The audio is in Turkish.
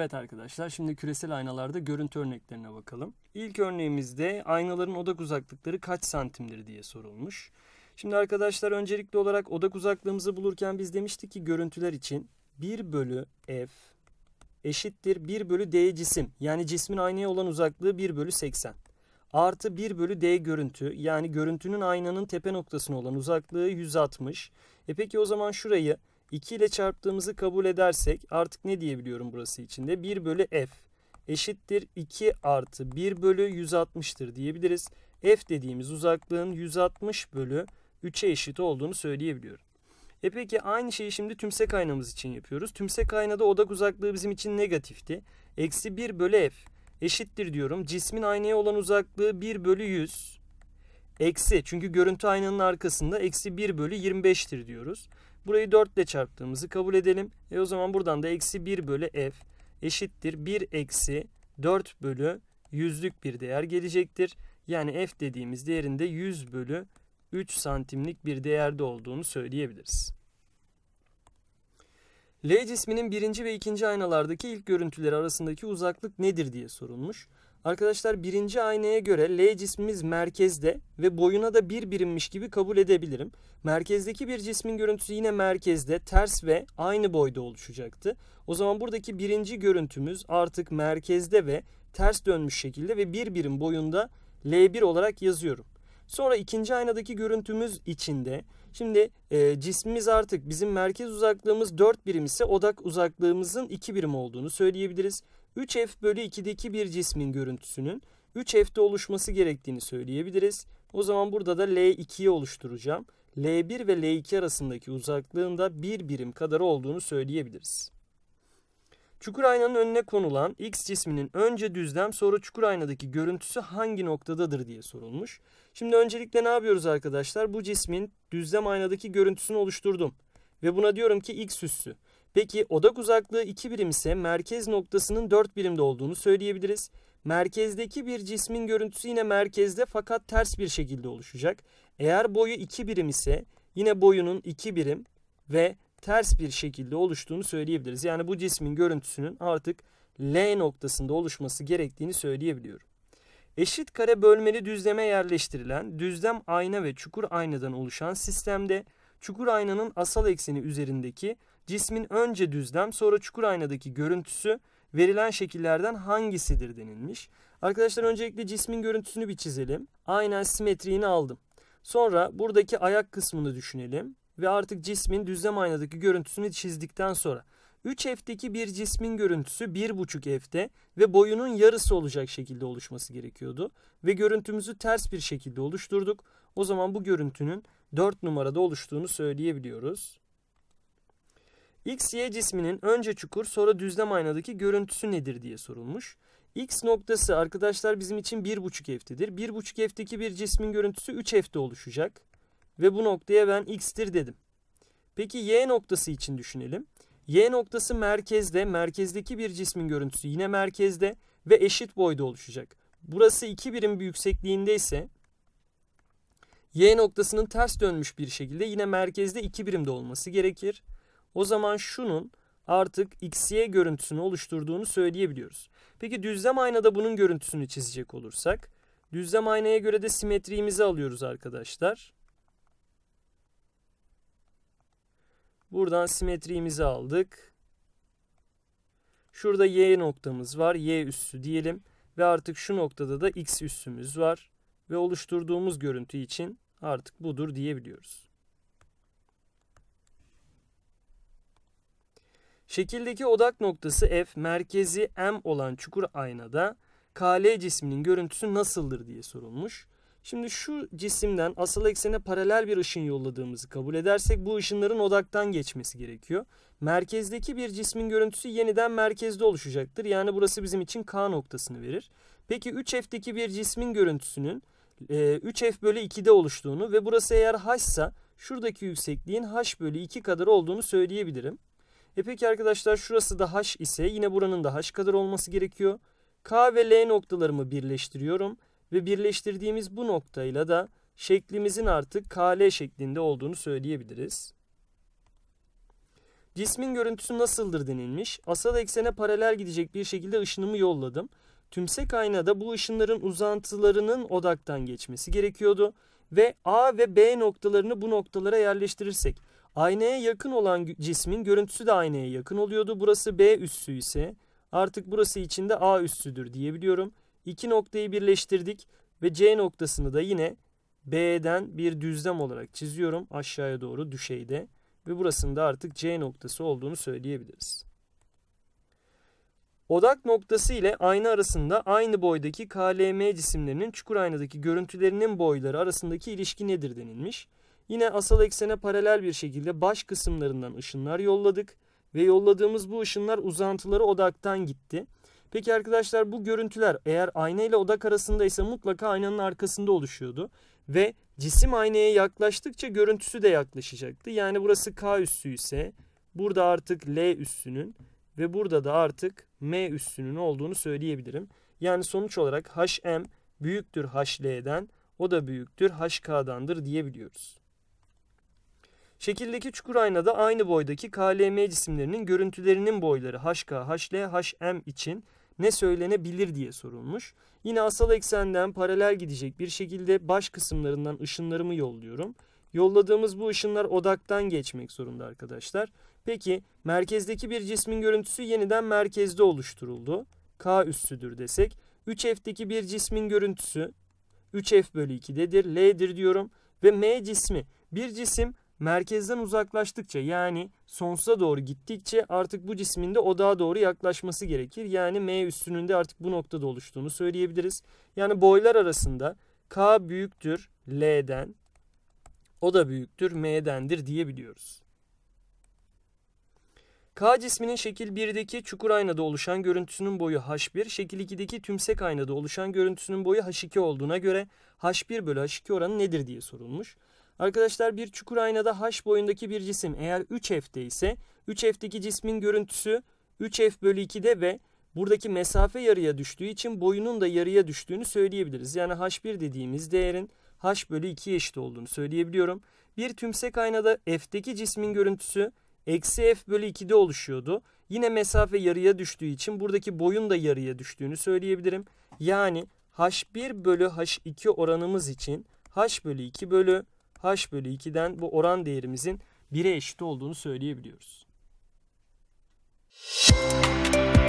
Evet arkadaşlar şimdi küresel aynalarda görüntü örneklerine bakalım. İlk örneğimizde aynaların odak uzaklıkları kaç santimdir diye sorulmuş. Şimdi arkadaşlar öncelikli olarak odak uzaklığımızı bulurken biz demiştik ki görüntüler için 1 bölü f eşittir 1 bölü d cisim. Yani cismin aynaya olan uzaklığı 1 bölü 80. Artı 1 bölü d görüntü yani görüntünün aynanın tepe noktasına olan uzaklığı 160. E peki o zaman şurayı 2 ile çarptığımızı kabul edersek artık ne diyebiliyorum burası içinde? 1 bölü f eşittir 2 artı 1 bölü 160'tır diyebiliriz. F dediğimiz uzaklığın 160 bölü 3'e eşit olduğunu söyleyebiliyorum. E peki aynı şeyi şimdi tümsek aynamız için yapıyoruz. Tümsek aynada odak uzaklığı bizim için negatifti. Eksi 1 bölü f eşittir diyorum. Cismin aynaya olan uzaklığı 1 bölü 100 Eksi çünkü görüntü aynanın arkasında eksi 1 bölü 25'tir diyoruz. Burayı 4 ile çarptığımızı kabul edelim. E o zaman buradan da eksi 1 bölü f eşittir 1 eksi 4 bölü yüzlük bir değer gelecektir. Yani f dediğimiz değerinde de 100 bölü 3 santimlik bir değerde olduğunu söyleyebiliriz. L cisminin birinci ve ikinci aynalardaki ilk görüntüleri arasındaki uzaklık nedir diye sorulmuş. Arkadaşlar birinci aynaya göre L cismimiz merkezde ve boyuna da bir birimmiş gibi kabul edebilirim. Merkezdeki bir cismin görüntüsü yine merkezde ters ve aynı boyda oluşacaktı. O zaman buradaki birinci görüntümüz artık merkezde ve ters dönmüş şekilde ve bir birim boyunda L1 olarak yazıyorum. Sonra ikinci aynadaki görüntümüz içinde. Şimdi e, cismimiz artık bizim merkez uzaklığımız 4 birim ise odak uzaklığımızın 2 birim olduğunu söyleyebiliriz. 3F bölü 2'deki bir cismin görüntüsünün 3F'de oluşması gerektiğini söyleyebiliriz. O zaman burada da L2'yi oluşturacağım. L1 ve L2 arasındaki uzaklığında bir birim kadar olduğunu söyleyebiliriz. Çukur aynanın önüne konulan X cisminin önce düzlem sonra çukur aynadaki görüntüsü hangi noktadadır diye sorulmuş. Şimdi öncelikle ne yapıyoruz arkadaşlar? Bu cismin düzlem aynadaki görüntüsünü oluşturdum. Ve buna diyorum ki X üssü. Peki odak uzaklığı 2 birim ise merkez noktasının 4 birimde olduğunu söyleyebiliriz. Merkezdeki bir cismin görüntüsü yine merkezde fakat ters bir şekilde oluşacak. Eğer boyu 2 birim ise yine boyunun 2 birim ve ters bir şekilde oluştuğunu söyleyebiliriz. Yani bu cismin görüntüsünün artık L noktasında oluşması gerektiğini söyleyebiliyorum. Eşit kare bölmeli düzleme yerleştirilen düzlem ayna ve çukur aynadan oluşan sistemde çukur aynanın asal ekseni üzerindeki cismin önce düzlem sonra çukur aynadaki görüntüsü verilen şekillerden hangisidir denilmiş. Arkadaşlar öncelikle cismin görüntüsünü bir çizelim. Aynen simetriğini aldım. Sonra buradaki ayak kısmını düşünelim ve artık cismin düzlem aynadaki görüntüsünü çizdikten sonra 3F'deki bir cismin görüntüsü 1.5F'de ve boyunun yarısı olacak şekilde oluşması gerekiyordu. Ve görüntümüzü ters bir şekilde oluşturduk. O zaman bu görüntünün 4 numarada oluştuğunu söyleyebiliyoruz. X, Y cisminin önce çukur sonra düzlem aynadaki görüntüsü nedir diye sorulmuş. X noktası arkadaşlar bizim için 1.5 F'tedir. 1.5 F'teki bir cismin görüntüsü 3 F'te oluşacak. Ve bu noktaya ben X'tir dedim. Peki Y noktası için düşünelim. Y noktası merkezde, merkezdeki bir cismin görüntüsü yine merkezde ve eşit boyda oluşacak. Burası 2 birim bir yüksekliğinde ise Y noktasının ters dönmüş bir şekilde yine merkezde 2 birimde olması gerekir. O zaman şunun artık XY görüntüsünü oluşturduğunu söyleyebiliyoruz. Peki düzlem aynada bunun görüntüsünü çizecek olursak düzlem aynaya göre de simetriğimizi alıyoruz arkadaşlar. Buradan simetriğimizi aldık. Şurada y noktamız var. y üssü diyelim. Ve artık şu noktada da x üssümüz var. Ve oluşturduğumuz görüntü için artık budur diyebiliyoruz. Şekildeki odak noktası F, merkezi M olan çukur aynada KL cisminin görüntüsü nasıldır diye sorulmuş. Şimdi şu cisimden asıl eksene paralel bir ışın yolladığımızı kabul edersek bu ışınların odaktan geçmesi gerekiyor. Merkezdeki bir cismin görüntüsü yeniden merkezde oluşacaktır. Yani burası bizim için K noktasını verir. Peki 3F'deki bir cismin görüntüsünün 3F e, bölü 2'de oluştuğunu ve burası eğer H ise şuradaki yüksekliğin H bölü 2 kadar olduğunu söyleyebilirim. E peki arkadaşlar şurası da h ise yine buranın da h kadar olması gerekiyor. K ve L noktalarımı birleştiriyorum ve birleştirdiğimiz bu noktayla da şeklimizin artık KL şeklinde olduğunu söyleyebiliriz. Cismin görüntüsü nasıldır denilmiş. Asal eksene paralel gidecek bir şekilde ışınımı yolladım. Tümsek aynada bu ışınların uzantılarının odaktan geçmesi gerekiyordu. Ve A ve B noktalarını bu noktalara yerleştirirsek Aynaya yakın olan cismin görüntüsü de aynaya yakın oluyordu. Burası B üssü ise artık burası içinde A üssüdür diyebiliyorum. İki noktayı birleştirdik ve C noktasını da yine B'den bir düzlem olarak çiziyorum aşağıya doğru düşeyde ve burasında artık C noktası olduğunu söyleyebiliriz. Odak noktası ile ayna arasında aynı boydaki KLM cisimlerinin çukur aynadaki görüntülerinin boyları arasındaki ilişki nedir denilmiş. Yine asal eksene paralel bir şekilde baş kısımlarından ışınlar yolladık ve yolladığımız bu ışınlar uzantıları odaktan gitti. Peki arkadaşlar bu görüntüler eğer ayna ile odak arasında ise mutlaka aynanın arkasında oluşuyordu. Ve cisim aynaya yaklaştıkça görüntüsü de yaklaşacaktı. Yani burası K üssü ise burada artık L üssünün ve burada da artık M üssünün olduğunu söyleyebilirim. Yani sonuç olarak HM büyüktür HL'den o da büyüktür HK'dandır diyebiliyoruz. Şekildeki çukur aynada aynı boydaki KLM cisimlerinin görüntülerinin boyları HK, HL, HM için ne söylenebilir diye sorulmuş. Yine asal eksenden paralel gidecek bir şekilde baş kısımlarından ışınlarımı yolluyorum. Yolladığımız bu ışınlar odaktan geçmek zorunda arkadaşlar. Peki merkezdeki bir cismin görüntüsü yeniden merkezde oluşturuldu. K üssüdür desek. 3F'deki bir cismin görüntüsü 3F bölü 2'dedir. L'dir diyorum. Ve M cismi. Bir cisim merkezden uzaklaştıkça yani sonsuza doğru gittikçe artık bu cismin de odağa doğru yaklaşması gerekir. Yani M üstünün de artık bu noktada oluştuğunu söyleyebiliriz. Yani boylar arasında K büyüktür L'den, o da büyüktür M'dendir diyebiliyoruz. K cisminin şekil 1'deki çukur aynada oluşan görüntüsünün boyu H1, şekil 2'deki tümsek aynada oluşan görüntüsünün boyu H2 olduğuna göre H1 bölü H2 oranı nedir diye sorulmuş. Arkadaşlar bir çukur aynada haş boyundaki bir cisim eğer 3f'te ise 3 fdeki cismin görüntüsü 3f bölü 2'de ve buradaki mesafe yarıya düştüğü için boyunun da yarıya düştüğünü söyleyebiliriz. Yani h1 dediğimiz değerin h bölü 2 eşit olduğunu söyleyebiliyorum. Bir tümsek aynada f'deki cismin görüntüsü eksi f bölü 2'de oluşuyordu. Yine mesafe yarıya düştüğü için buradaki boyun da yarıya düştüğünü söyleyebilirim. Yani h1 bölü h2 oranımız için h bölü 2 bölü h bölü 2'den bu oran değerimizin 1'e eşit olduğunu söyleyebiliyoruz. Müzik